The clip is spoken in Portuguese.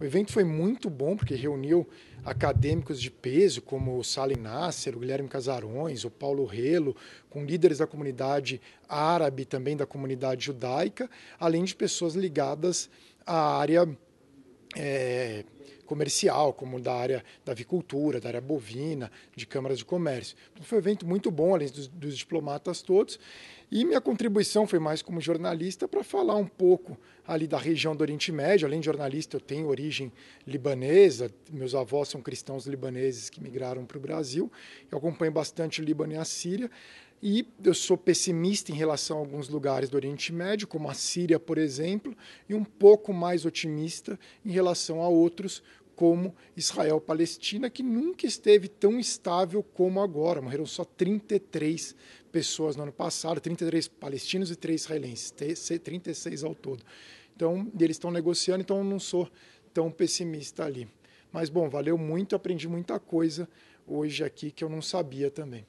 O evento foi muito bom porque reuniu acadêmicos de peso como o Salim Nasser, o Guilherme Casarões, o Paulo Relo, com líderes da comunidade árabe, também da comunidade judaica, além de pessoas ligadas à área é, comercial, como da área da avicultura, da área bovina, de câmaras de comércio. Então, foi um evento muito bom, além dos, dos diplomatas todos. E minha contribuição foi mais como jornalista para falar um pouco ali da região do Oriente Médio. Além de jornalista, eu tenho origem libanesa, meus avós são cristãos libaneses que migraram para o Brasil. Eu acompanho bastante o Líbano e a Síria. E eu sou pessimista em relação a alguns lugares do Oriente Médio, como a Síria, por exemplo, e um pouco mais otimista em relação a outros, como Israel-Palestina, que nunca esteve tão estável como agora. Morreram só 33 pessoas no ano passado, 33 palestinos e 3 israelenses, 36 ao todo. Então, eles estão negociando, então eu não sou tão pessimista ali. Mas, bom, valeu muito, aprendi muita coisa hoje aqui que eu não sabia também.